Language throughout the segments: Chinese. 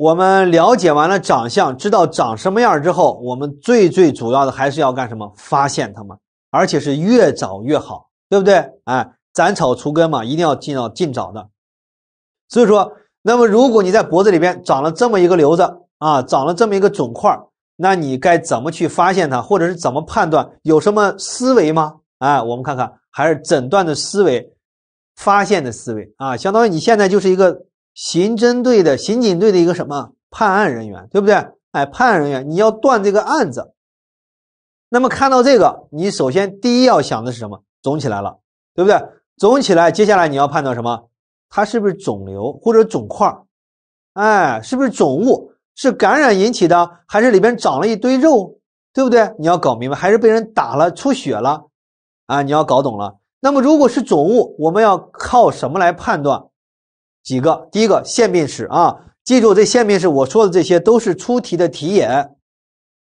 我们了解完了长相，知道长什么样之后，我们最最主要的还是要干什么？发现他们，而且是越早越好，对不对？哎，斩草除根嘛，一定要尽要尽早的。所以说，那么如果你在脖子里边长了这么一个瘤子啊，长了这么一个肿块，那你该怎么去发现它，或者是怎么判断？有什么思维吗？哎，我们看看，还是诊断的思维，发现的思维啊，相当于你现在就是一个。刑侦队的刑警队的一个什么判案人员，对不对？哎，判案人员，你要断这个案子。那么看到这个，你首先第一要想的是什么？肿起来了，对不对？肿起来，接下来你要判断什么？它是不是肿瘤或者肿块？哎，是不是肿物？是感染引起的，还是里边长了一堆肉，对不对？你要搞明白，还是被人打了出血了啊？你要搞懂了。那么如果是肿物，我们要靠什么来判断？几个，第一个限病史啊，记住这限病史，我说的这些都是出题的题眼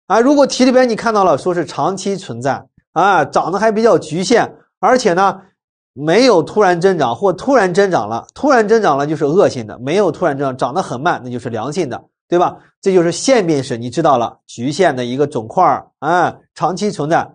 啊。如果题里边你看到了说是长期存在啊，长得还比较局限，而且呢没有突然增长或突然增长了，突然增长了就是恶性的，没有突然增长，长得很慢那就是良性的，对吧？这就是限病史，你知道了局限的一个肿块啊，长期存在，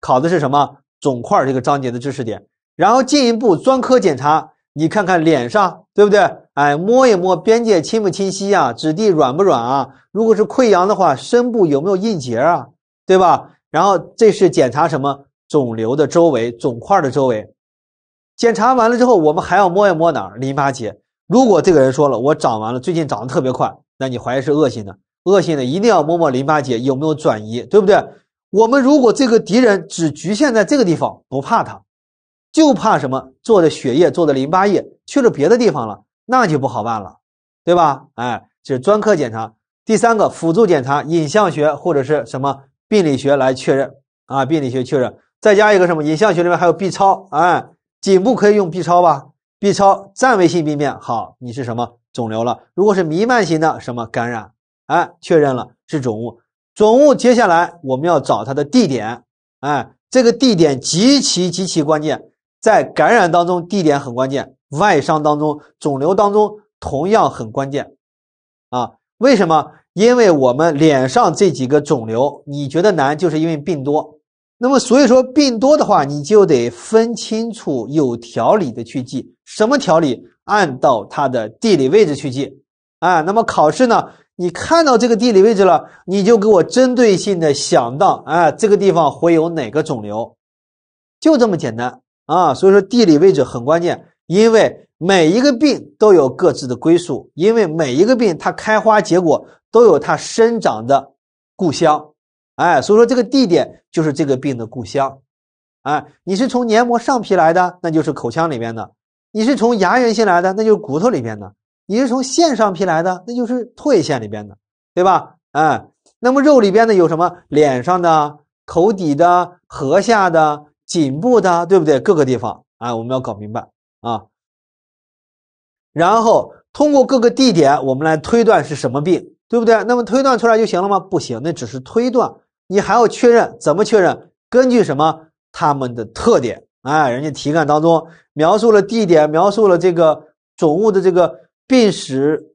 考的是什么肿块这个章节的知识点，然后进一步专科检查。你看看脸上，对不对？哎，摸一摸边界清不清晰啊？质地软不软啊？如果是溃疡的话，深部有没有硬结啊？对吧？然后这是检查什么？肿瘤的周围，肿块的周围。检查完了之后，我们还要摸一摸哪儿？淋巴结。如果这个人说了我长完了，最近长得特别快，那你怀疑是恶性的。恶性的一定要摸摸淋巴结有没有转移，对不对？我们如果这个敌人只局限在这个地方，不怕他。就怕什么做的血液做的淋巴液去了别的地方了，那就不好办了，对吧？哎，这是专科检查。第三个辅助检查，影像学或者是什么病理学来确认啊，病理学确认，再加一个什么影像学里面还有 B 超，哎，颈部可以用 B 超吧？B 超占位性病变，好，你是什么肿瘤了？如果是弥漫型的什么感染，哎，确认了是肿物，肿物接下来我们要找它的地点，哎，这个地点极其极其关键。在感染当中，地点很关键；外伤当中，肿瘤当中同样很关键。啊，为什么？因为我们脸上这几个肿瘤，你觉得难，就是因为病多。那么，所以说病多的话，你就得分清楚、有条理的去记。什么条理？按到它的地理位置去记。啊，那么考试呢？你看到这个地理位置了，你就给我针对性的想到，啊，这个地方会有哪个肿瘤？就这么简单。啊，所以说地理位置很关键，因为每一个病都有各自的归宿，因为每一个病它开花结果都有它生长的故乡，哎，所以说这个地点就是这个病的故乡，哎，你是从黏膜上皮来的，那就是口腔里边的；你是从牙源性来的，那就是骨头里边的；你是从腺上皮来的，那就是唾液腺里边的，对吧？哎，那么肉里边呢有什么？脸上的、口底的、颌下的。颈部的，对不对？各个地方，哎，我们要搞明白啊。然后通过各个地点，我们来推断是什么病，对不对？那么推断出来就行了吗？不行，那只是推断，你还要确认，怎么确认？根据什么？他们的特点，哎，人家题干当中描述了地点，描述了这个肿物的这个病史，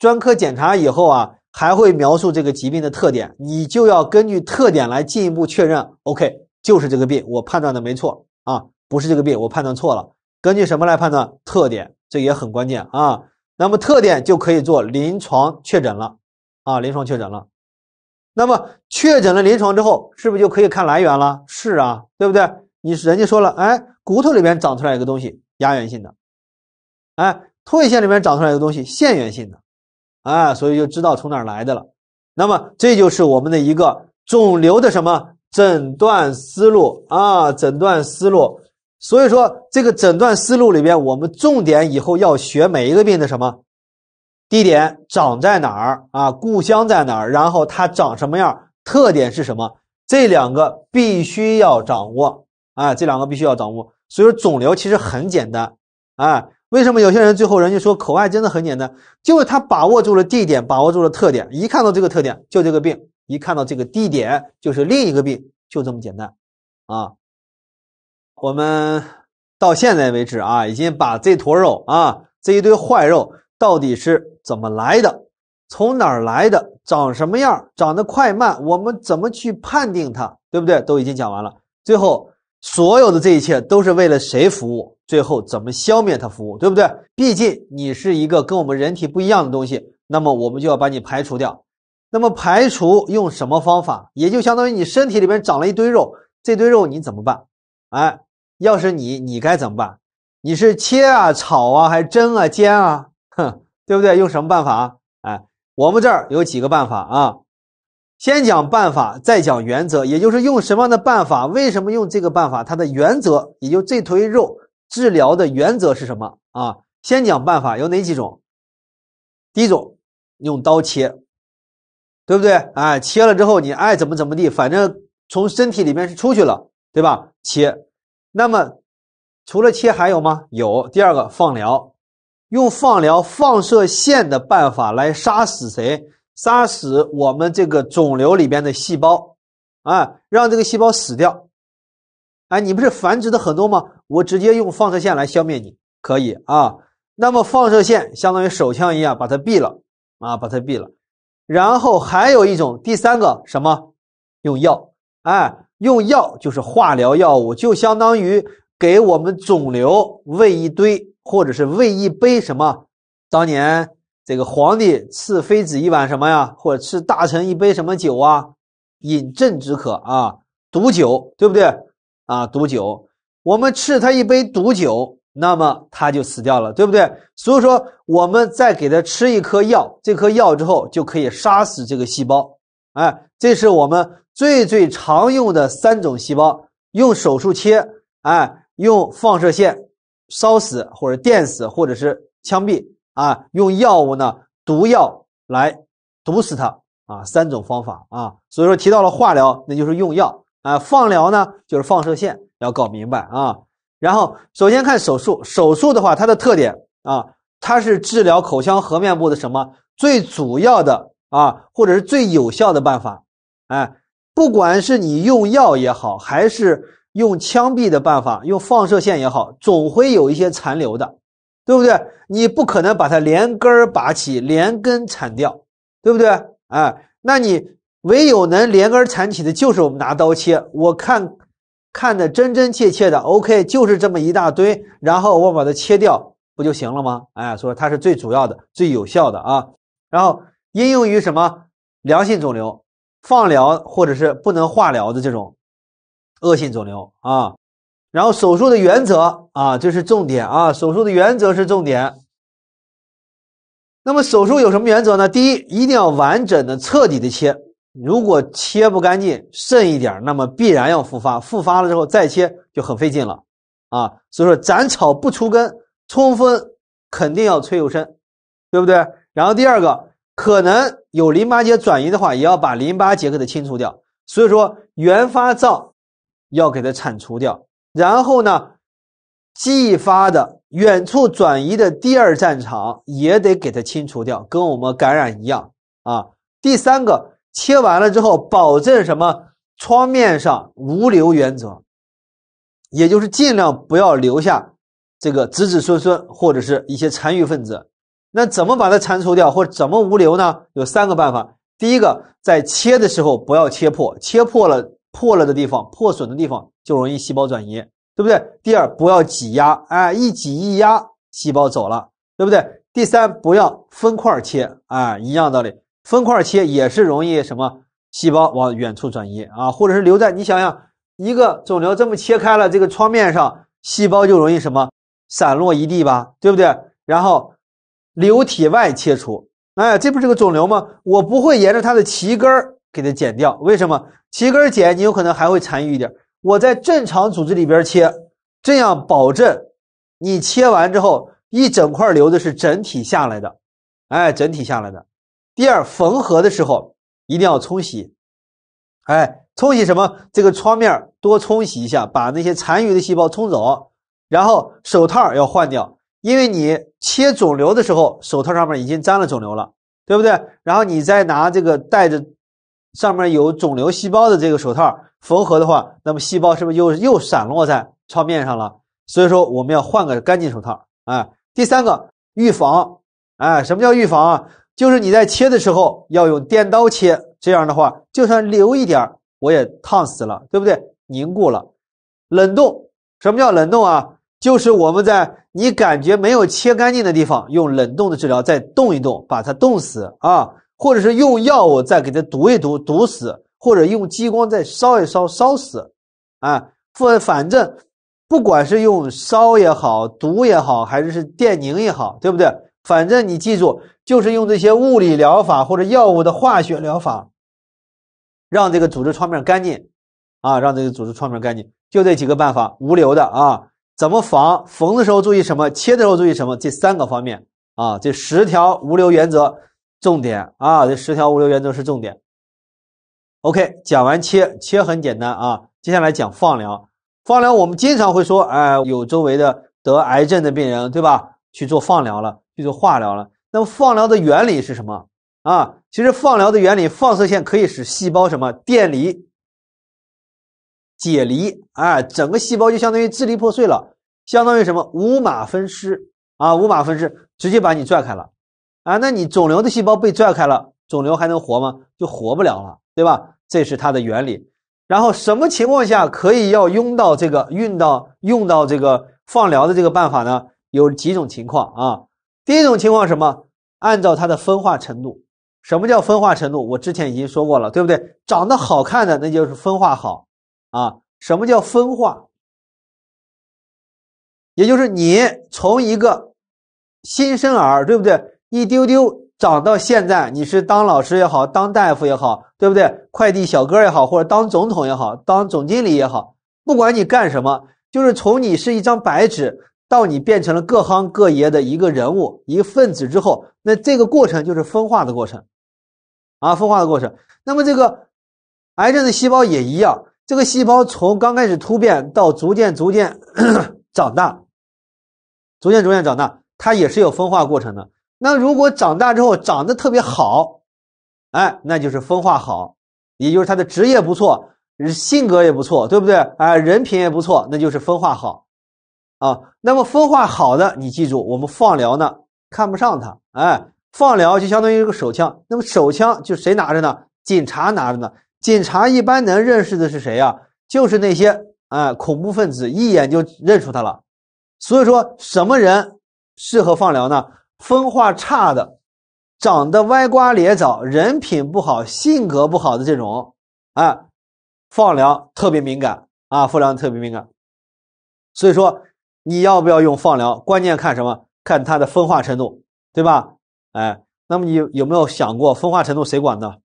专科检查以后啊，还会描述这个疾病的特点，你就要根据特点来进一步确认。OK。就是这个病，我判断的没错啊，不是这个病，我判断错了。根据什么来判断？特点，这也很关键啊。那么特点就可以做临床确诊了啊，临床确诊了。那么确诊了临床之后，是不是就可以看来源了？是啊，对不对？你人家说了，哎，骨头里面长出来一个东西，牙源性的，哎，唾液腺里面长出来一个东西，腺源性的，哎，所以就知道从哪儿来的了。那么这就是我们的一个肿瘤的什么？诊断思路啊，诊断思路。所以说，这个诊断思路里边，我们重点以后要学每一个病的什么地点长在哪儿啊，故乡在哪儿，然后它长什么样，特点是什么，这两个必须要掌握啊，这两个必须要掌握。所以说，肿瘤其实很简单啊。为什么有些人最后人家说口外真的很简单，就是他把握住了地点，把握住了特点，一看到这个特点就这个病。一看到这个地点，就是另一个病，就这么简单，啊，我们到现在为止啊，已经把这坨肉啊，这一堆坏肉到底是怎么来的，从哪儿来的，长什么样，长得快慢，我们怎么去判定它，对不对？都已经讲完了。最后，所有的这一切都是为了谁服务？最后怎么消灭它？服务，对不对？毕竟你是一个跟我们人体不一样的东西，那么我们就要把你排除掉。那么排除用什么方法，也就相当于你身体里面长了一堆肉，这堆肉你怎么办？哎，要是你，你该怎么办？你是切啊、炒啊，还是蒸啊、煎啊？哼，对不对？用什么办法？哎，我们这儿有几个办法啊。先讲办法，再讲原则，也就是用什么样的办法，为什么用这个办法，它的原则，也就这堆肉治疗的原则是什么啊？先讲办法，有哪几种？第一种，用刀切。对不对？哎，切了之后你爱怎么怎么地，反正从身体里面是出去了，对吧？切。那么除了切还有吗？有第二个放疗，用放疗放射线的办法来杀死谁？杀死我们这个肿瘤里边的细胞，啊，让这个细胞死掉。哎，你不是繁殖的很多吗？我直接用放射线来消灭你，可以啊。那么放射线相当于手枪一样，把它毙了啊，把它毙了。然后还有一种，第三个什么？用药，哎，用药就是化疗药物，就相当于给我们肿瘤喂一堆，或者是喂一杯什么？当年这个皇帝赐妃子一碗什么呀？或者赐大臣一杯什么酒啊？饮鸩止渴啊，毒酒，对不对？啊，毒酒，我们赐他一杯毒酒。那么它就死掉了，对不对？所以说，我们再给它吃一颗药，这颗药之后就可以杀死这个细胞。哎，这是我们最最常用的三种细胞：用手术切，哎，用放射线烧死或者电死，或者是枪毙啊；用药物呢，毒药来毒死它啊。三种方法啊。所以说，提到了化疗，那就是用药啊；放疗呢，就是放射线，要搞明白啊。然后，首先看手术。手术的话，它的特点啊，它是治疗口腔颌面部的什么最主要的啊，或者是最有效的办法。哎，不管是你用药也好，还是用枪毙的办法，用放射线也好，总会有一些残留的，对不对？你不可能把它连根拔起，连根铲掉，对不对？哎，那你唯有能连根铲起的，就是我们拿刀切。我看。看得真真切切的，OK，就是这么一大堆，然后我把它切掉不就行了吗？哎，说它是最主要的、最有效的啊。然后应用于什么良性肿瘤放疗或者是不能化疗的这种恶性肿瘤啊。然后手术的原则啊，这是重点啊，手术的原则是重点。那么手术有什么原则呢？第一，一定要完整的、彻底的切。如果切不干净，剩一点儿，那么必然要复发。复发了之后再切就很费劲了，啊，所以说斩草不除根，充分肯定要催幼生，对不对？然后第二个，可能有淋巴结转移的话，也要把淋巴结给它清除掉。所以说原发灶要给它铲除掉，然后呢，继发的远处转移的第二战场也得给它清除掉，跟我们感染一样啊。第三个。切完了之后，保证什么窗面上无瘤原则，也就是尽量不要留下这个子子孙孙或者是一些残余分子。那怎么把它铲除掉，或怎么无留呢？有三个办法：第一个，在切的时候不要切破，切破了、破了的地方、破损的地方就容易细胞转移，对不对？第二，不要挤压，哎，一挤一压，细胞走了，对不对？第三，不要分块切，啊，一样道理。分块切也是容易什么细胞往远处转移啊，或者是留在你想想，一个肿瘤这么切开了，这个创面上细胞就容易什么散落一地吧，对不对？然后流体外切除，哎，这不是个肿瘤吗？我不会沿着它的脐根给它剪掉，为什么脐根剪你有可能还会残余一点？我在正常组织里边切，这样保证你切完之后一整块瘤子是整体下来的，哎，整体下来的。第二，缝合的时候一定要冲洗，哎，冲洗什么？这个创面多冲洗一下，把那些残余的细胞冲走。然后手套要换掉，因为你切肿瘤的时候，手套上面已经沾了肿瘤了，对不对？然后你再拿这个戴着上面有肿瘤细胞的这个手套缝合的话，那么细胞是不是又又散落在创面上了？所以说，我们要换个干净手套。哎，第三个，预防，哎，什么叫预防啊？就是你在切的时候要用电刀切，这样的话，就算留一点我也烫死了，对不对？凝固了，冷冻。什么叫冷冻啊？就是我们在你感觉没有切干净的地方，用冷冻的治疗再冻一冻，把它冻死啊！或者是用药物再给它毒一毒，毒死，或者用激光再烧一烧，烧死，啊，或反正，不管是用烧也好，毒也好，还是电凝也好，对不对？反正你记住。就是用这些物理疗法或者药物的化学疗法，让这个组织创面干净，啊，让这个组织创面干净，就这几个办法，无流的啊。怎么防？缝的时候注意什么？切的时候注意什么？这三个方面啊，这十条无流原则重点啊，这十条无流原则是重点。OK，讲完切，切很简单啊。接下来讲放疗，放疗我们经常会说，哎，有周围的得癌症的病人对吧？去做放疗了，去做化疗了。那么放疗的原理是什么啊？其实放疗的原理，放射线可以使细胞什么电离、解离，哎，整个细胞就相当于支离破碎了，相当于什么五马分尸啊，五马分尸，直接把你拽开了，啊，那你肿瘤的细胞被拽开了，肿瘤还能活吗？就活不了了，对吧？这是它的原理。然后什么情况下可以要用到这个用到用到这个放疗的这个办法呢？有几种情况啊？第一种情况什么？按照它的分化程度，什么叫分化程度？我之前已经说过了，对不对？长得好看的那就是分化好，啊，什么叫分化？也就是你从一个新生儿，对不对？一丢丢长到现在，你是当老师也好，当大夫也好，对不对？快递小哥也好，或者当总统也好，当总经理也好，不管你干什么，就是从你是一张白纸。到你变成了各行各业的一个人物、一个分子之后，那这个过程就是分化的过程，啊，分化的过程。那么这个癌症的细胞也一样，这个细胞从刚开始突变到逐渐逐渐长大，逐渐逐渐长大，它也是有分化过程的。那如果长大之后长得特别好，哎，那就是分化好，也就是他的职业不错，性格也不错，对不对？哎，人品也不错，那就是分化好。啊，那么分化好的，你记住，我们放疗呢看不上他，哎，放疗就相当于一个手枪，那么手枪就谁拿着呢？警察拿着呢？警察一般能认识的是谁呀？就是那些哎恐怖分子一眼就认出他了。所以说，什么人适合放疗呢？分化差的，长得歪瓜裂枣，人品不好，性格不好的这种，哎，放疗特别敏感啊，放疗特别敏感。所以说。你要不要用放疗？关键看什么？看它的分化程度，对吧？哎，那么你有没有想过分化程度谁管呢？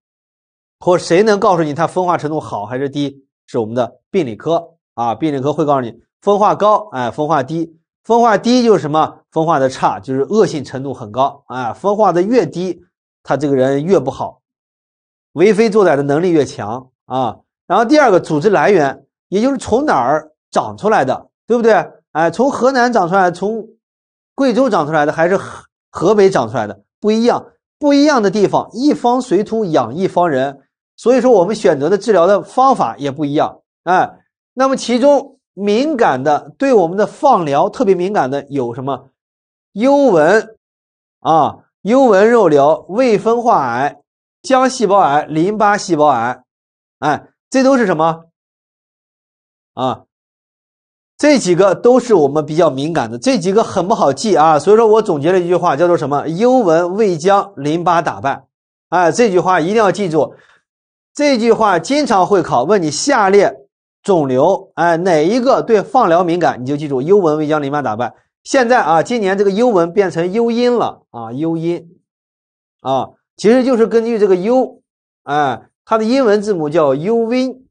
或谁能告诉你它分化程度好还是低？是我们的病理科啊，病理科会告诉你分化高，哎，分化低，分化低就是什么？分化的差，就是恶性程度很高哎，分化的越低，他这个人越不好，为非作歹的能力越强啊。然后第二个组织来源，也就是从哪儿长出来的，对不对？哎，从河南长出来从贵州长出来的，还是河河北长出来的，不一样，不一样的地方，一方水土养一方人，所以说我们选择的治疗的方法也不一样。哎，那么其中敏感的，对我们的放疗特别敏感的有什么？幽纹啊，幽纹肉瘤、未分化癌、浆细胞癌、淋巴细胞癌，哎，这都是什么？啊？这几个都是我们比较敏感的，这几个很不好记啊，所以说我总结了一句话，叫做什么？幽门未将淋巴打败，哎，这句话一定要记住。这句话经常会考，问你下列肿瘤，哎，哪一个对放疗敏感？你就记住幽门未将淋巴打败。现在啊，今年这个幽门变成幽阴了啊，幽阴啊，其实就是根据这个幽，哎，它的英文字母叫 U V。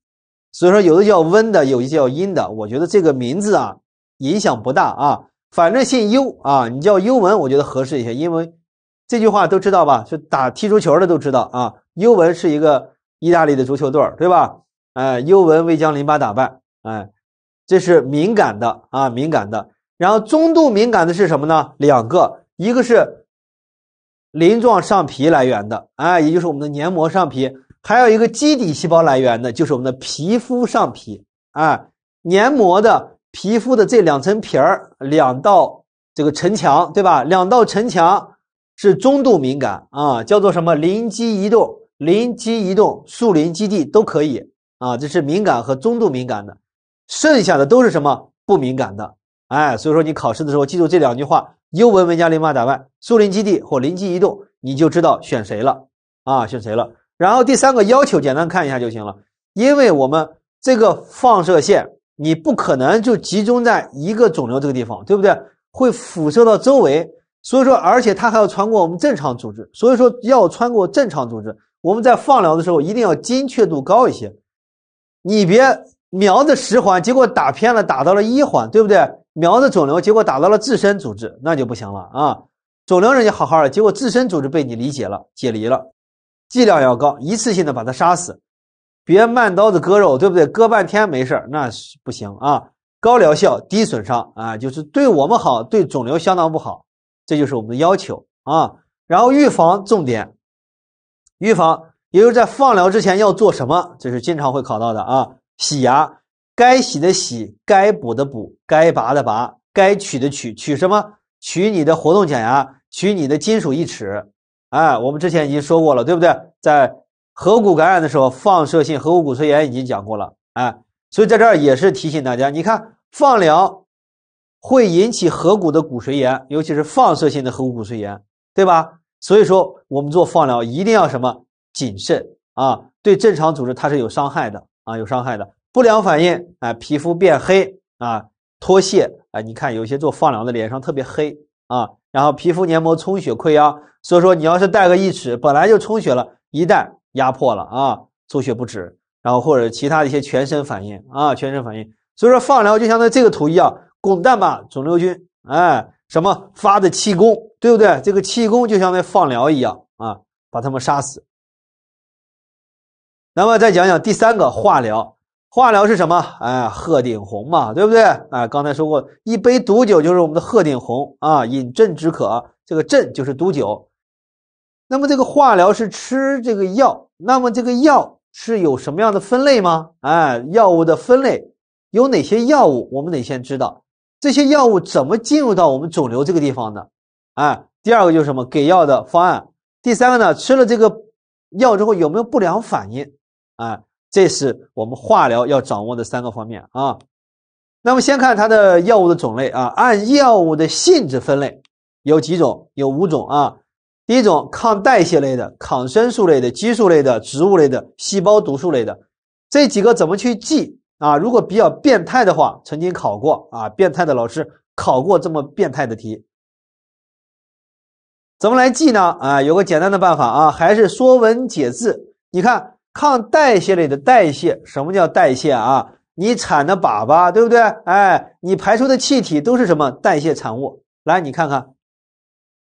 所以说，有的叫温的，有些叫阴的。我觉得这个名字啊，影响不大啊。反正姓幽啊，你叫尤文，我觉得合适一些。因为这句话都知道吧？就打踢足球的都知道啊。尤文是一个意大利的足球队，对吧？哎，尤文未将淋巴打败，哎，这是敏感的啊，敏感的。然后中度敏感的是什么呢？两个，一个是鳞状上皮来源的，哎，也就是我们的黏膜上皮。还有一个基底细胞来源呢，就是我们的皮肤上皮，哎，黏膜的皮肤的这两层皮儿，两道这个城墙，对吧？两道城墙是中度敏感啊，叫做什么？临机一动、临机一动、树林基地都可以啊，这是敏感和中度敏感的。剩下的都是什么不敏感的？哎，所以说你考试的时候记住这两句话：幽门文加淋巴打外，树林基地或临机一动，你就知道选谁了啊，选谁了。然后第三个要求，简单看一下就行了。因为我们这个放射线，你不可能就集中在一个肿瘤这个地方，对不对？会辐射到周围，所以说，而且它还要穿过我们正常组织，所以说要穿过正常组织。我们在放疗的时候，一定要精确度高一些。你别瞄着十环，结果打偏了，打到了一环，对不对？瞄着肿瘤，结果打到了自身组织，那就不行了啊！肿瘤人家好好的，结果自身组织被你理解了解离了。剂量要高，一次性的把它杀死，别慢刀子割肉，对不对？割半天没事那是不行啊。高疗效，低损伤啊，就是对我们好，对肿瘤相当不好，这就是我们的要求啊。然后预防重点，预防，也就是在放疗之前要做什么，这是经常会考到的啊。洗牙，该洗的洗，该补的补，该拔的拔，该取的取，取什么？取你的活动假牙，取你的金属义齿。哎，我们之前已经说过了，对不对？在颌骨感染的时候，放射性颌骨骨髓炎已经讲过了，哎，所以在这儿也是提醒大家，你看放疗会引起颌骨的骨髓炎，尤其是放射性的颌骨骨髓炎，对吧？所以说我们做放疗一定要什么谨慎啊，对正常组织它是有伤害的啊，有伤害的不良反应，哎，皮肤变黑啊，脱屑，哎，你看有些做放疗的脸上特别黑啊。然后皮肤黏膜充血溃疡，所以说你要是戴个义齿，本来就充血了，一旦压迫了啊，出血不止，然后或者其他的一些全身反应啊，全身反应。所以说放疗就相当于这个图一样，滚蛋吧肿瘤君，哎，什么发的气功，对不对？这个气功就相当于放疗一样啊，把他们杀死。那么再讲讲第三个化疗。化疗是什么？哎，鹤顶红嘛，对不对？哎，刚才说过，一杯毒酒就是我们的鹤顶红啊，饮鸩止渴。这个鸩就是毒酒。那么这个化疗是吃这个药，那么这个药是有什么样的分类吗？哎，药物的分类有哪些药物？我们得先知道这些药物怎么进入到我们肿瘤这个地方的。哎，第二个就是什么？给药的方案。第三个呢，吃了这个药之后有没有不良反应？哎。这是我们化疗要掌握的三个方面啊。那么先看它的药物的种类啊，按药物的性质分类有几种？有五种啊。第一种抗代谢类的、抗生素类的、激素类的、植物类的、细胞毒素类的，这几个怎么去记啊？如果比较变态的话，曾经考过啊，变态的老师考过这么变态的题，怎么来记呢？啊，有个简单的办法啊，还是说文解字，你看。抗代谢类的代谢，什么叫代谢啊？你产的粑粑，对不对？哎，你排出的气体都是什么？代谢产物。来，你看看，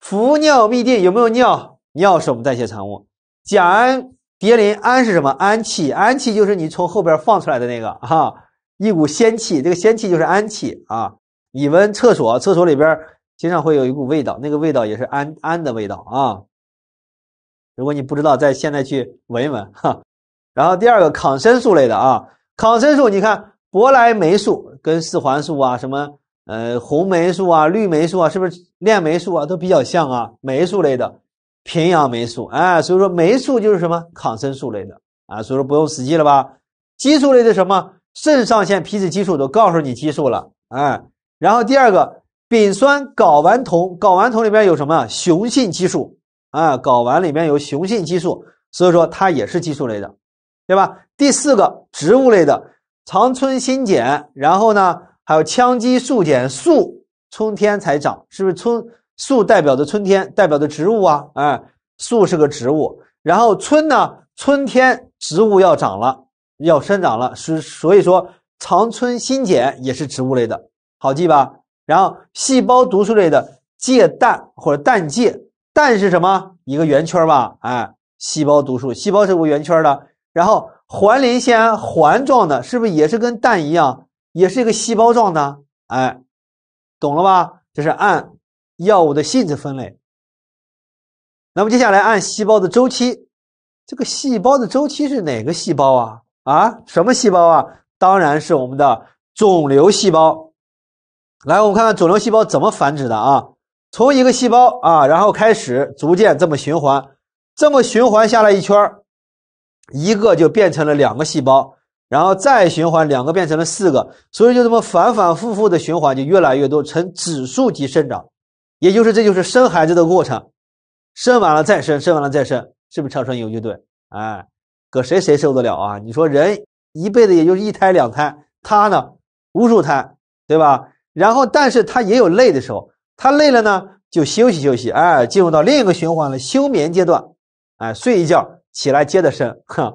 氟尿嘧啶有没有尿？尿是我们代谢产物。甲氨蝶呤，氨是什么？氨气，氨气就是你从后边放出来的那个哈，一股仙气，这个仙气就是氨气啊。你闻厕所厕所里边经常会有一股味道，那个味道也是氨氨的味道啊。如果你不知道，在现在去闻一闻哈。然后第二个抗生素类的啊，抗生素你看，博莱霉素跟四环素啊，什么呃红霉素啊、绿霉素啊，是不是链霉素啊，都比较像啊？霉素类的，平阳霉素，哎，所以说霉素就是什么抗生素类的啊，所以说不用死记了吧？激素类的什么肾上腺皮质激素都告诉你激素了，哎，然后第二个丙酸睾丸酮，睾丸酮里面有什么雄性激素啊？睾丸里面有雄性激素，所以说它也是激素类的。对吧？第四个植物类的长春新碱，然后呢还有羟基素碱，素春天才长，是不是春素代表着春天，代表的植物啊？哎，素是个植物，然后春呢春天植物要长了，要生长了，是所以说长春新碱也是植物类的，好记吧？然后细胞毒素类的芥氮或者氮芥，氮是什么？一个圆圈吧？哎，细胞毒素，细胞是不是圆圈的？然后环磷酰胺环状的，是不是也是跟氮一样，也是一个细胞状的？哎，懂了吧？这是按药物的性质分类。那么接下来按细胞的周期，这个细胞的周期是哪个细胞啊？啊，什么细胞啊？当然是我们的肿瘤细胞。来，我们看看肿瘤细胞怎么繁殖的啊？从一个细胞啊，然后开始逐渐这么循环，这么循环下来一圈儿。一个就变成了两个细胞，然后再循环，两个变成了四个，所以就这么反反复复的循环，就越来越多，呈指数级生长。也就是这就是生孩子的过程，生完了再生，生完了再生，是不是超生游击队？哎，搁谁谁受得了啊？你说人一辈子也就是一胎两胎，他呢无数胎，对吧？然后，但是他也有累的时候，他累了呢就休息休息，哎，进入到另一个循环了，休眠阶段，哎，睡一觉。起来接着生，哈，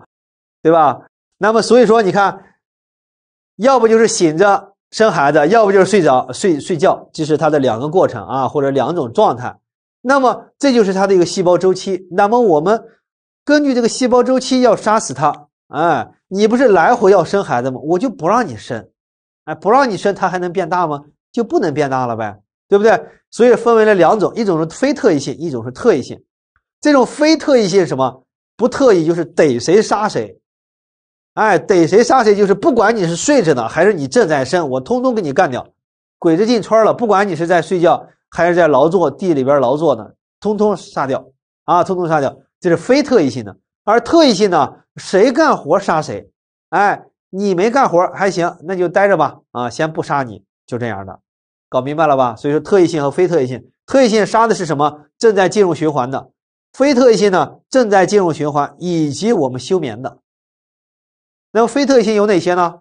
对吧？那么所以说你看，要不就是醒着生孩子，要不就是睡着睡睡觉，这是它的两个过程啊，或者两种状态。那么这就是它的一个细胞周期。那么我们根据这个细胞周期要杀死它，哎，你不是来回要生孩子吗？我就不让你生，哎，不让你生，它还能变大吗？就不能变大了呗，对不对？所以分为了两种，一种是非特异性，一种是特异性。这种非特异性是什么？不特意就是逮谁杀谁，哎，逮谁杀谁就是不管你是睡着的还是你正在生，我通通给你干掉。鬼子进圈了，不管你是在睡觉还是在劳作，地里边劳作呢，通通杀掉啊，通通杀掉。这是非特异性的，而特异性呢，谁干活杀谁，哎，你没干活还行，那就待着吧，啊，先不杀你，就这样的，搞明白了吧？所以说特异性和非特异性，特异性杀的是什么？正在进入循环的。非特异性呢，正在进入循环以及我们休眠的。那么非特异性有哪些呢？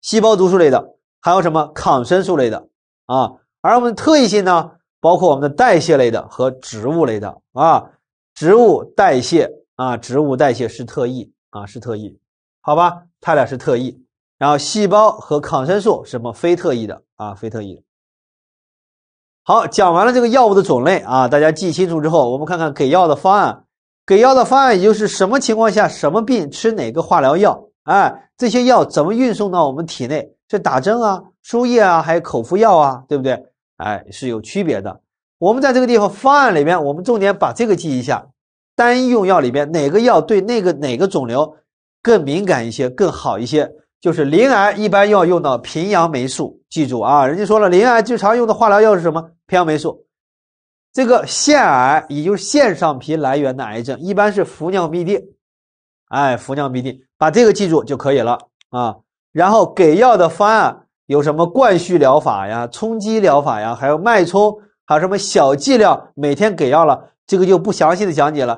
细胞毒素类的，还有什么抗生素类的啊？而我们特异性呢，包括我们的代谢类的和植物类的啊。植物代谢啊，植物代谢是特异啊，是特异，好吧？它俩是特异，然后细胞和抗生素什么非特异的啊，非特异。的。好，讲完了这个药物的种类啊，大家记清楚之后，我们看看给药的方案。给药的方案也就是什么情况下什么病吃哪个化疗药，哎，这些药怎么运送到我们体内？这打针啊、输液啊，还有口服药啊，对不对？哎，是有区别的。我们在这个地方方案里面，我们重点把这个记一下。单用药里边哪个药对那个哪个肿瘤更敏感一些，更好一些？就是鳞癌一般要用到平阳霉素，记住啊，人家说了，鳞癌最常用的化疗药是什么？平阳霉素。这个腺癌，也就是腺上皮来源的癌症，一般是氟尿嘧啶。哎，氟尿嘧啶，把这个记住就可以了啊。然后给药的方案有什么灌蓄疗法呀，冲击疗法呀，还有脉冲，还有什么小剂量每天给药了，这个就不详细的讲解了。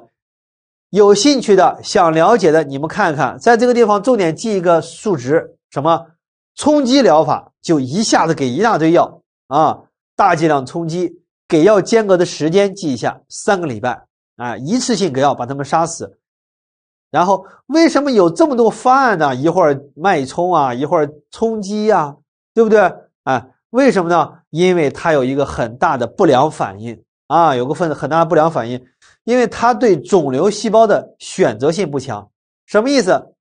有兴趣的想了解的，你们看看，在这个地方重点记一个数值，什么冲击疗法，就一下子给一大堆药啊，大剂量冲击，给药间隔的时间记一下，三个礼拜啊，一次性给药把它们杀死。然后为什么有这么多方案呢？一会儿脉冲啊，一会儿冲击啊，对不对？啊，为什么呢？因为它有一个很大的不良反应啊，有个分很大的不良反应。因为它对肿瘤细胞的选择性不强，什么意思？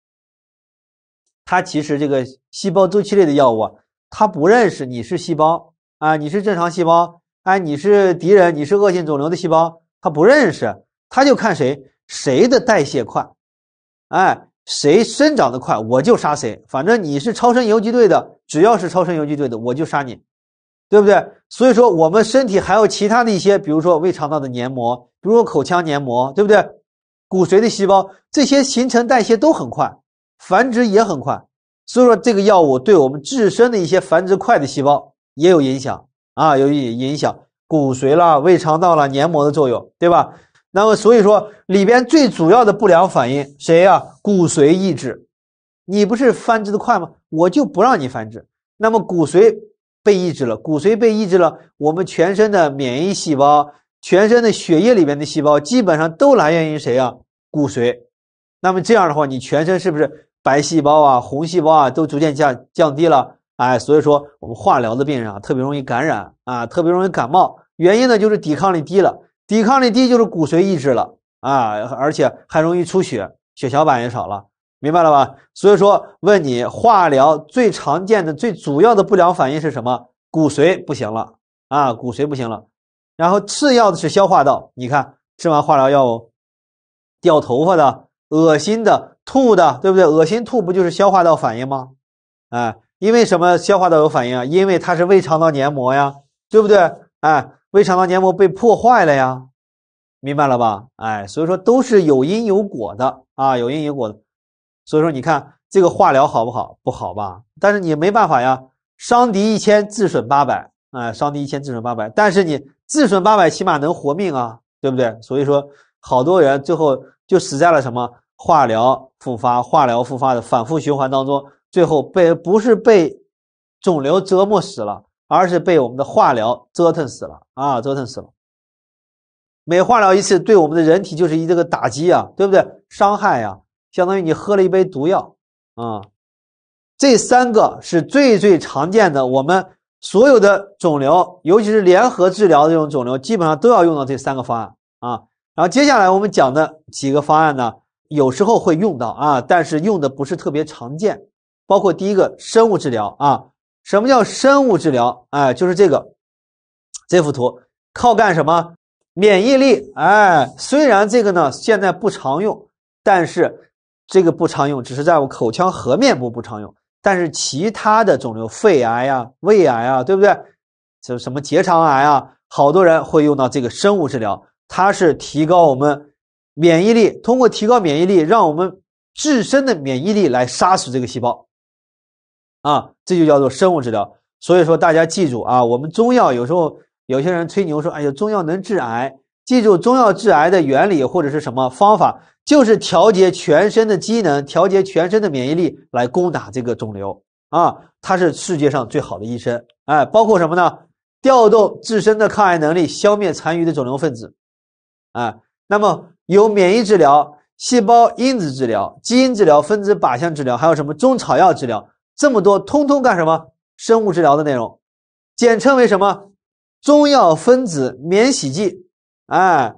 它其实这个细胞周期类的药物，它不认识你是细胞啊，你是正常细胞，哎，你是敌人，你是恶性肿瘤的细胞，它不认识，它就看谁谁的代谢快，哎，谁生长的快，我就杀谁。反正你是超声游击队的，只要是超声游击队的，我就杀你。对不对？所以说我们身体还有其他的一些，比如说胃肠道的黏膜，比如说口腔黏膜，对不对？骨髓的细胞，这些新陈代谢都很快，繁殖也很快。所以说这个药物对我们自身的一些繁殖快的细胞也有影响啊，有影响骨髓啦、胃肠道啦、黏膜的作用，对吧？那么所以说里边最主要的不良反应谁呀？骨髓抑制。你不是繁殖的快吗？我就不让你繁殖。那么骨髓。被抑制了，骨髓被抑制了，我们全身的免疫细胞、全身的血液里面的细胞，基本上都来源于谁啊？骨髓。那么这样的话，你全身是不是白细胞啊、红细胞啊，都逐渐降降低了？哎，所以说我们化疗的病人啊，特别容易感染啊，特别容易感冒。原因呢，就是抵抗力低了，抵抗力低就是骨髓抑制了啊，而且还容易出血，血小板也少了。明白了吧？所以说，问你化疗最常见的、最主要的不良反应是什么？骨髓不行了啊，骨髓不行了。然后次要的是消化道。你看，吃完化疗药，掉头发的、恶心的、吐的，对不对？恶心吐不就是消化道反应吗？哎，因为什么？消化道有反应啊？因为它是胃肠道黏膜呀，对不对？哎，胃肠道黏膜被破坏了呀，明白了吧？哎，所以说都是有因有果的啊，有因有果的。所以说，你看这个化疗好不好？不好吧？但是你没办法呀，伤敌一千，自损八百，哎，伤敌一千，自损八百。但是你自损八百，起码能活命啊，对不对？所以说，好多人最后就死在了什么化疗复发、化疗复发的反复循环当中，最后被不是被肿瘤折磨死了，而是被我们的化疗折腾死了啊，折腾死了。每化疗一次，对我们的人体就是一这个打击啊，对不对？伤害呀。相当于你喝了一杯毒药，啊，这三个是最最常见的。我们所有的肿瘤，尤其是联合治疗的这种肿瘤，基本上都要用到这三个方案啊。然后接下来我们讲的几个方案呢，有时候会用到啊，但是用的不是特别常见。包括第一个生物治疗啊，什么叫生物治疗？哎，就是这个这幅图，靠干什么免疫力？哎，虽然这个呢现在不常用，但是。这个不常用，只是在我口腔和面部不常用。但是其他的肿瘤，肺癌啊、胃癌啊，对不对？就什么结肠癌啊，好多人会用到这个生物治疗。它是提高我们免疫力，通过提高免疫力，让我们自身的免疫力来杀死这个细胞，啊，这就叫做生物治疗。所以说，大家记住啊，我们中药有时候有些人吹牛说，哎呀，中药能治癌。记住中药治癌的原理或者是什么方法，就是调节全身的机能，调节全身的免疫力来攻打这个肿瘤啊！他是世界上最好的医生，哎，包括什么呢？调动自身的抗癌能力，消灭残余的肿瘤分子，哎，那么有免疫治疗、细胞因子治疗、基因治疗、分子靶向治疗，还有什么中草药治疗？这么多，通通干什么？生物治疗的内容，简称为什么？中药分子免洗剂。哎，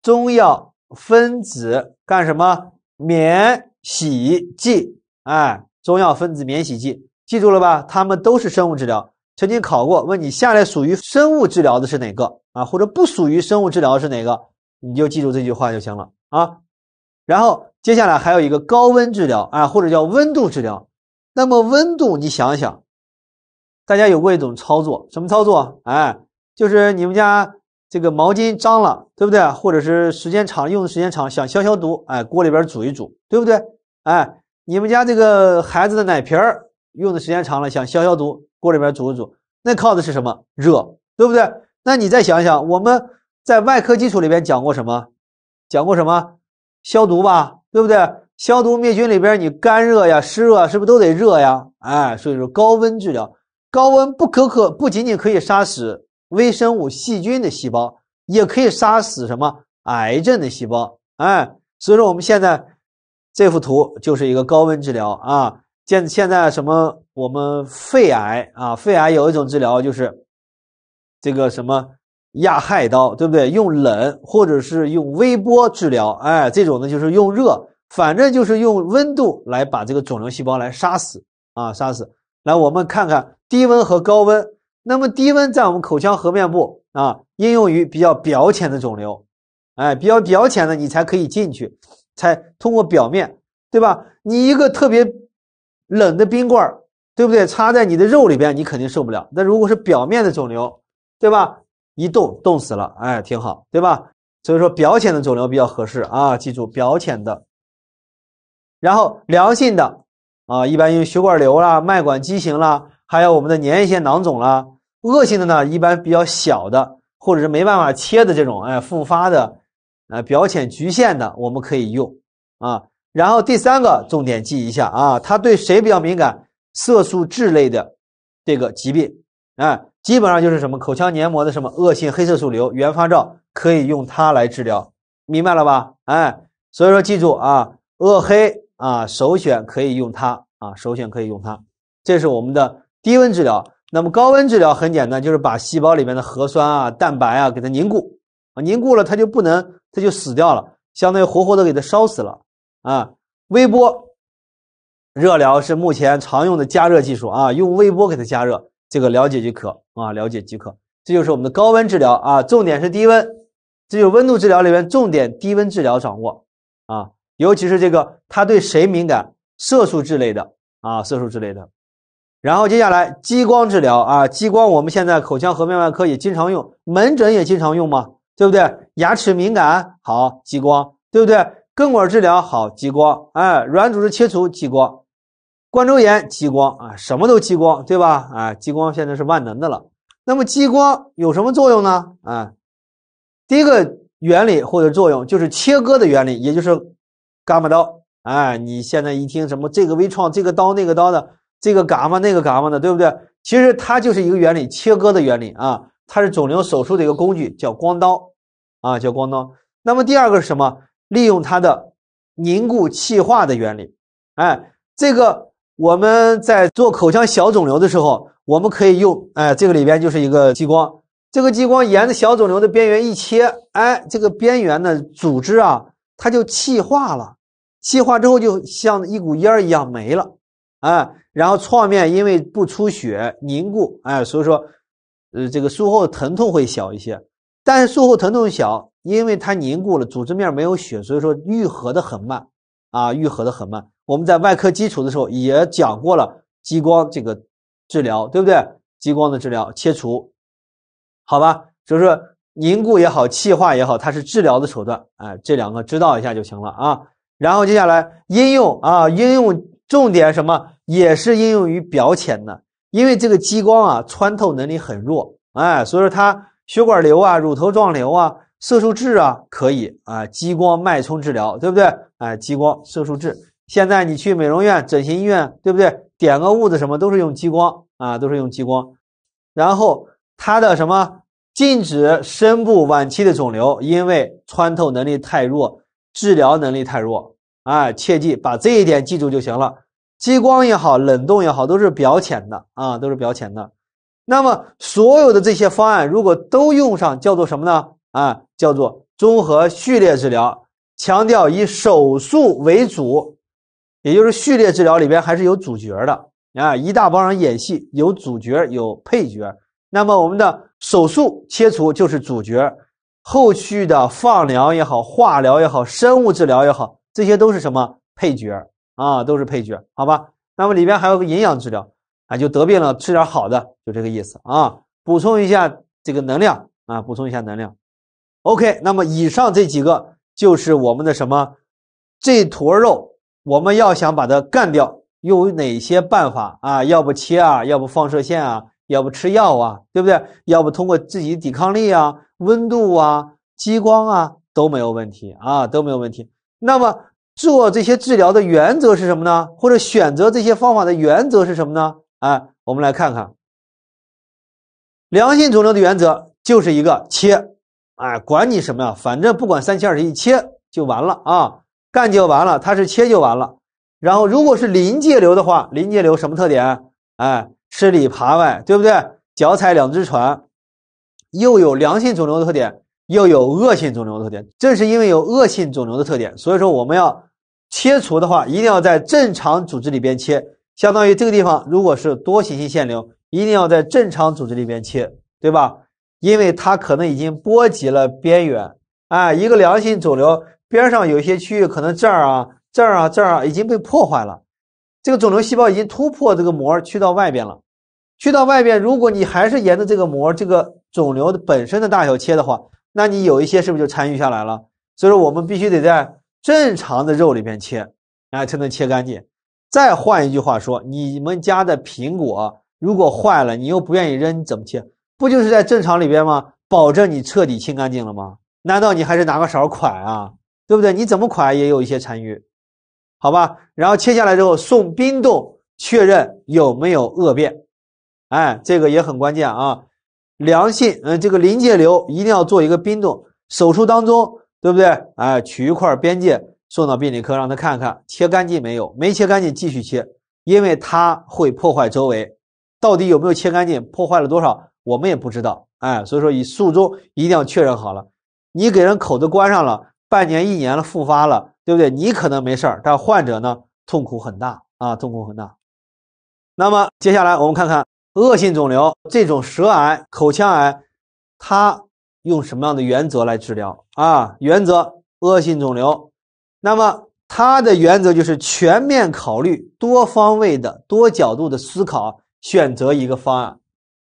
中药分子干什么？免洗剂。哎，中药分子免洗剂，记住了吧？它们都是生物治疗。曾经考过，问你下列属于生物治疗的是哪个啊？或者不属于生物治疗是哪个？你就记住这句话就行了啊。然后接下来还有一个高温治疗啊，或者叫温度治疗。那么温度，你想一想，大家有过一种操作，什么操作？哎，就是你们家。这个毛巾脏了，对不对或者是时间长，用的时间长，想消消毒，哎，锅里边煮一煮，对不对？哎，你们家这个孩子的奶瓶儿用的时间长了，想消消毒，锅里边煮一煮，那靠的是什么？热，对不对？那你再想想，我们在外科基础里边讲过什么？讲过什么消毒吧，对不对？消毒灭菌里边，你干热呀、湿热，是不是都得热呀？哎，所以说高温治疗，高温不可可不仅仅可以杀死。微生物细菌的细胞也可以杀死什么癌症的细胞，哎，所以说我们现在这幅图就是一个高温治疗啊。现现在什么我们肺癌啊，肺癌有一种治疗就是这个什么压氦刀，对不对？用冷或者是用微波治疗，哎，这种呢就是用热，反正就是用温度来把这个肿瘤细胞来杀死啊，杀死。来，我们看看低温和高温。那么低温在我们口腔颌面部啊，应用于比较表浅的肿瘤，哎，比较表浅的你才可以进去，才通过表面，对吧？你一个特别冷的冰棍儿，对不对？插在你的肉里边，你肯定受不了。那如果是表面的肿瘤，对吧？一冻冻死了，哎，挺好，对吧？所以说表浅的肿瘤比较合适啊，记住表浅的。然后良性的啊，一般因为血管瘤啦、脉管畸形啦，还有我们的粘液腺囊肿啦。恶性的呢，一般比较小的，或者是没办法切的这种，哎，复发的，呃，表浅局限的，我们可以用啊。然后第三个，重点记一下啊，它对谁比较敏感？色素痣类的这个疾病，哎，基本上就是什么口腔黏膜的什么恶性黑色素瘤、原发灶，可以用它来治疗，明白了吧？哎，所以说记住啊，恶黑啊，首选可以用它啊，首选可以用它。这是我们的低温治疗。那么高温治疗很简单，就是把细胞里面的核酸啊、蛋白啊给它凝固啊，凝固了它就不能，它就死掉了，相当于活活的给它烧死了啊。微波热疗是目前常用的加热技术啊，用微波给它加热，这个了解即可啊，了解即可。这就是我们的高温治疗啊，重点是低温，这就是温度治疗里面重点低温治疗掌握啊，尤其是这个它对谁敏感，色素之类的啊，色素之类的。然后接下来，激光治疗啊，激光我们现在口腔颌面外科也经常用，门诊也经常用嘛，对不对？牙齿敏感好激光，对不对？根管治疗好激光，哎，软组织切除激光，冠周炎激光啊，什么都激光，对吧？啊，激光现在是万能的了。那么激光有什么作用呢？啊，第一个原理或者作用就是切割的原理，也就是伽马刀。哎，你现在一听什么这个微创，这个刀那个刀的。这个伽马那个伽马的，对不对？其实它就是一个原理，切割的原理啊。它是肿瘤手术的一个工具，叫光刀，啊，叫光刀。那么第二个是什么？利用它的凝固气化的原理。哎，这个我们在做口腔小肿瘤的时候，我们可以用。哎，这个里边就是一个激光，这个激光沿着小肿瘤的边缘一切，哎，这个边缘的组织啊，它就气化了，气化之后就像一股烟一样没了，哎。然后创面因为不出血凝固，哎，所以说，呃，这个术后疼痛会小一些。但是术后疼痛小，因为它凝固了，组织面没有血，所以说愈合的很慢，啊，愈合的很慢。我们在外科基础的时候也讲过了，激光这个治疗，对不对？激光的治疗切除，好吧？所以说凝固也好，气化也好，它是治疗的手段，哎，这两个知道一下就行了啊。然后接下来应用啊，应用。重点什么也是应用于表浅的，因为这个激光啊穿透能力很弱，哎，所以说它血管瘤啊、乳头状瘤啊、色素痣啊可以啊，激光脉冲治疗，对不对？哎，激光色素痣。现在你去美容院、整形医院，对不对？点个痦子什么都是用激光啊，都是用激光。然后它的什么禁止深部晚期的肿瘤，因为穿透能力太弱，治疗能力太弱。哎，切记把这一点记住就行了。激光也好，冷冻也好，都是表浅的啊，都是表浅的。那么所有的这些方案如果都用上，叫做什么呢？啊，叫做综合序列治疗，强调以手术为主，也就是序列治疗里边还是有主角的啊，一大帮人演戏，有主角，有配角。那么我们的手术切除就是主角，后续的放疗也好，化疗也好，生物治疗也好。这些都是什么配角啊？都是配角，好吧？那么里边还有个营养治疗啊，就得病了吃点好的，就这个意思啊。补充一下这个能量啊，补充一下能量。OK，那么以上这几个就是我们的什么？这坨肉我们要想把它干掉，有哪些办法啊？要不切啊，要不放射线啊，要不吃药啊，对不对？要不通过自己抵抗力啊、温度啊、激光啊都没有问题啊，都没有问题。那么做这些治疗的原则是什么呢？或者选择这些方法的原则是什么呢？哎，我们来看看，良性肿瘤的原则就是一个切，哎，管你什么呀，反正不管三七二十一，切就完了啊，干就完了，它是切就完了。然后如果是临界瘤的话，临界瘤什么特点？哎，吃里扒外，对不对？脚踩两只船，又有良性肿瘤的特点。又有恶性肿瘤的特点，正是因为有恶性肿瘤的特点，所以说我们要切除的话，一定要在正常组织里边切，相当于这个地方如果是多形性腺瘤，一定要在正常组织里边切，对吧？因为它可能已经波及了边缘，哎，一个良性肿瘤边上有一些区域可能这儿啊、这儿啊、这儿已经被破坏了，这个肿瘤细胞已经突破这个膜去到外边了，去到外边，如果你还是沿着这个膜、这个肿瘤的本身的大小切的话，那你有一些是不是就残余下来了？所以说我们必须得在正常的肉里边切，哎，才能切干净。再换一句话说，你们家的苹果如果坏了，你又不愿意扔，怎么切？不就是在正常里边吗？保证你彻底清干净了吗？难道你还是拿个勺儿啊？对不对？你怎么侩也有一些残余，好吧？然后切下来之后送冰冻，确认有没有恶变，哎，这个也很关键啊。良性，嗯，这个临界瘤一定要做一个冰冻手术当中，对不对？哎，取一块边界送到病理科让他看看切干净没有？没切干净继续切，因为它会破坏周围。到底有没有切干净，破坏了多少，我们也不知道。哎，所以说以术中一定要确认好了。你给人口子关上了，半年一年了复发了，对不对？你可能没事儿，但患者呢痛苦很大啊，痛苦很大。那么接下来我们看看。恶性肿瘤这种舌癌、口腔癌，它用什么样的原则来治疗啊？原则：恶性肿瘤。那么它的原则就是全面考虑、多方位的、多角度的思考，选择一个方案。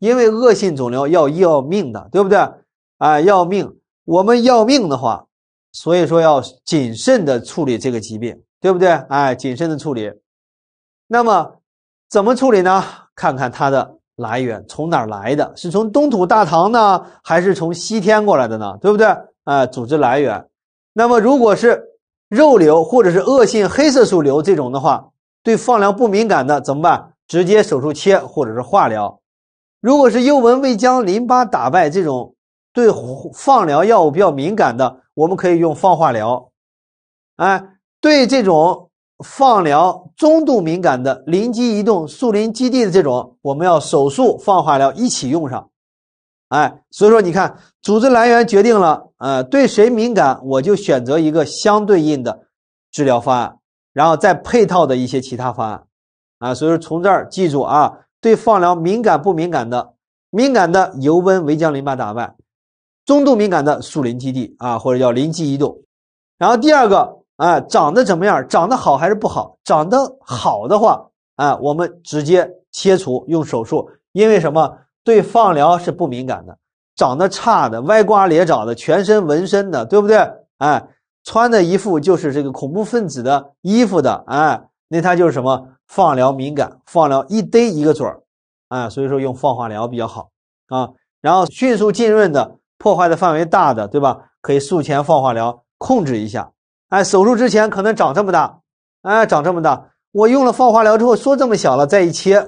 因为恶性肿瘤要要命的，对不对？哎，要命！我们要命的话，所以说要谨慎的处理这个疾病，对不对？哎，谨慎的处理。那么怎么处理呢？看看它的来源从哪儿来的？是从东土大唐呢，还是从西天过来的呢？对不对？哎，组织来源。那么，如果是肉瘤或者是恶性黑色素瘤这种的话，对放疗不敏感的怎么办？直接手术切或者是化疗。如果是幽门未将淋巴打败这种对放疗药物比较敏感的，我们可以用放化疗。哎，对这种。放疗中度敏感的，临机移动、树林基地的这种，我们要手术、放化疗一起用上，哎，所以说你看，组织来源决定了，呃，对谁敏感，我就选择一个相对应的治疗方案，然后再配套的一些其他方案，啊，所以说从这儿记住啊，对放疗敏感不敏感的，敏感的尤温、维江淋巴打败，中度敏感的树林基地啊，或者叫临机移动，然后第二个。哎，长得怎么样？长得好还是不好？长得好的话，哎，我们直接切除用手术，因为什么？对放疗是不敏感的。长得差的、歪瓜裂枣的、全身纹身的，对不对？哎，穿的衣服就是这个恐怖分子的衣服的，哎，那他就是什么？放疗敏感，放疗一逮一个准儿，哎，所以说用放化疗比较好啊。然后迅速浸润的、破坏的范围大的，对吧？可以术前放化疗控制一下。哎，手术之前可能长这么大，哎，长这么大，我用了放化疗之后缩这么小了，再一切，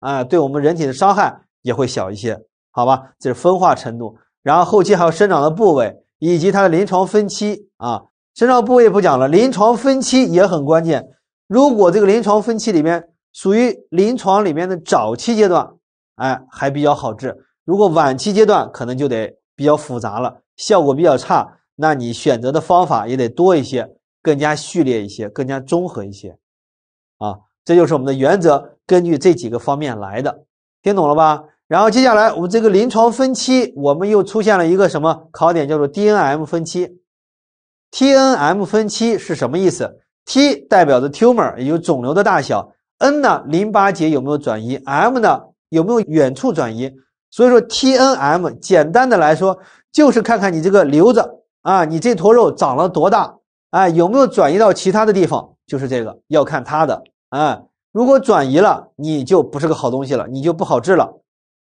哎，对我们人体的伤害也会小一些，好吧？这是分化程度，然后后期还有生长的部位以及它的临床分期啊，生长部位不讲了，临床分期也很关键。如果这个临床分期里面属于临床里面的早期阶段，哎，还比较好治；如果晚期阶段，可能就得比较复杂了，效果比较差。那你选择的方法也得多一些，更加序列一些，更加综合一些，啊，这就是我们的原则，根据这几个方面来的，听懂了吧？然后接下来我们这个临床分期，我们又出现了一个什么考点，叫做 d N M 分期。T N M 分期是什么意思？T 代表着 tumor，也就肿瘤的大小；N 呢，淋巴结有没有转移；M 呢，有没有远处转移。所以说 T N M 简单的来说，就是看看你这个瘤子。啊，你这坨肉长了多大？啊，有没有转移到其他的地方？就是这个要看它的啊。如果转移了，你就不是个好东西了，你就不好治了，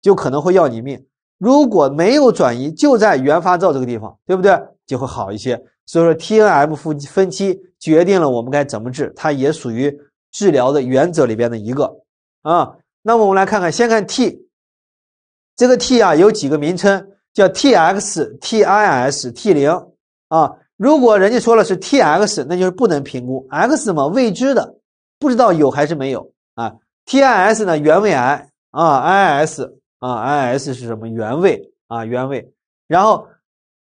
就可能会要你命。如果没有转移，就在原发灶这个地方，对不对？就会好一些。所以说，T N M 分分期决定了我们该怎么治，它也属于治疗的原则里边的一个啊。那么我们来看看，先看 T，这个 T 啊有几个名称。叫 T X T I S T 零啊，如果人家说了是 T X，那就是不能评估 X 嘛，未知的，不知道有还是没有啊。T I S 呢，原位癌啊，I S 啊，I S 是什么？原位啊，原位。然后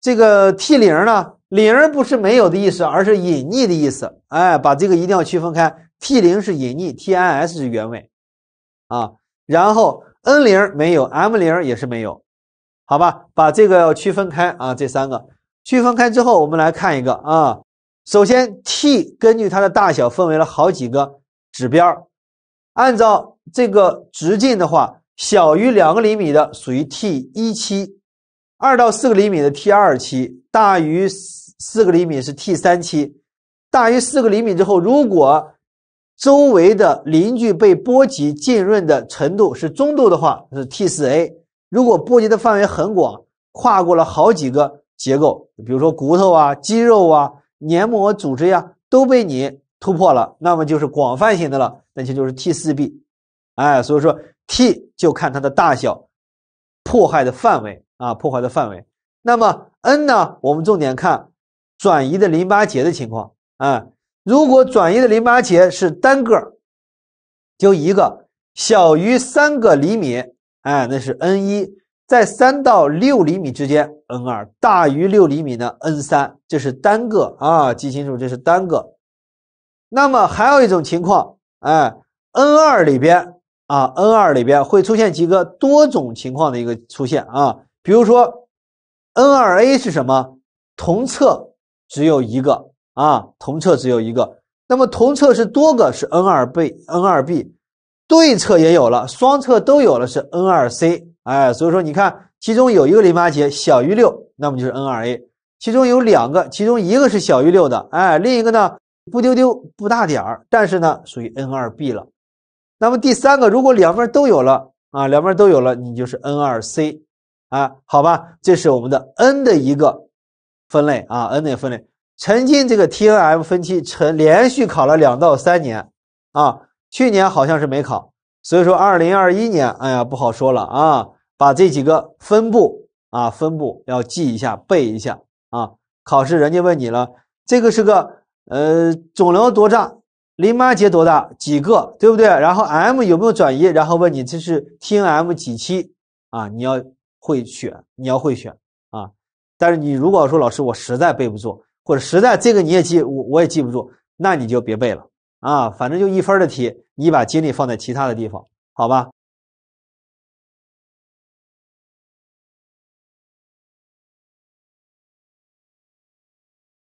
这个 T 零呢，零不是没有的意思，而是隐匿的意思。哎，把这个一定要区分开，T 零是隐匿，T I S 是原位，啊。然后 N 零没有，M 零也是没有。好吧，把这个要区分开啊，这三个区分开之后，我们来看一个啊。首先，T 根据它的大小分为了好几个指标，按照这个直径的话，小于两个厘米的属于 T 一期，二到四个厘米的 T 二期，大于四个厘米是 T 三期，大于四个厘米之后，如果周围的邻居被波及浸润的程度是中度的话，是 T 四 A。如果波及的范围很广，跨过了好几个结构，比如说骨头啊、肌肉啊、黏膜组织呀，都被你突破了，那么就是广泛型的了，那其实就是 T4b，哎，所以说 T 就看它的大小，破坏的范围啊，破坏的范围。那么 N 呢，我们重点看转移的淋巴结的情况啊，如果转移的淋巴结是单个，就一个小于三个厘米。哎，那是 n 一在三到六厘米之间，n 二大于六厘米呢 n 三，这是单个啊，记清楚，这是单个。那么还有一种情况，哎，n 二里边啊，n 二里边会出现几个多种情况的一个出现啊，比如说 n 二 a 是什么？同侧只有一个啊，同侧只有一个。那么同侧是多个是 n 二倍，n 二 b。对侧也有了，双侧都有了是 N2C，哎，所以说你看，其中有一个淋巴结小于六，那么就是 N2A；其中有两个，其中一个是小于六的，哎，另一个呢不丢丢不大点儿，但是呢属于 N2B 了。那么第三个，如果两边都有了啊，两边都有了，你就是 N2C，啊，好吧，这是我们的 N 的一个分类啊，N 的分类。沉浸这个 T N M 分期，成连续考了两到三年啊。去年好像是没考，所以说二零二一年，哎呀，不好说了啊！把这几个分布啊分布要记一下，背一下啊！考试人家问你了，这个是个呃肿瘤多大，淋巴结多大几个，对不对？然后 M 有没有转移？然后问你这是 T N M 几期啊？你要会选，你要会选啊！但是你如果说老师，我实在背不住，或者实在这个你也记我我也记不住，那你就别背了。啊，反正就一分的题，你把精力放在其他的地方，好吧？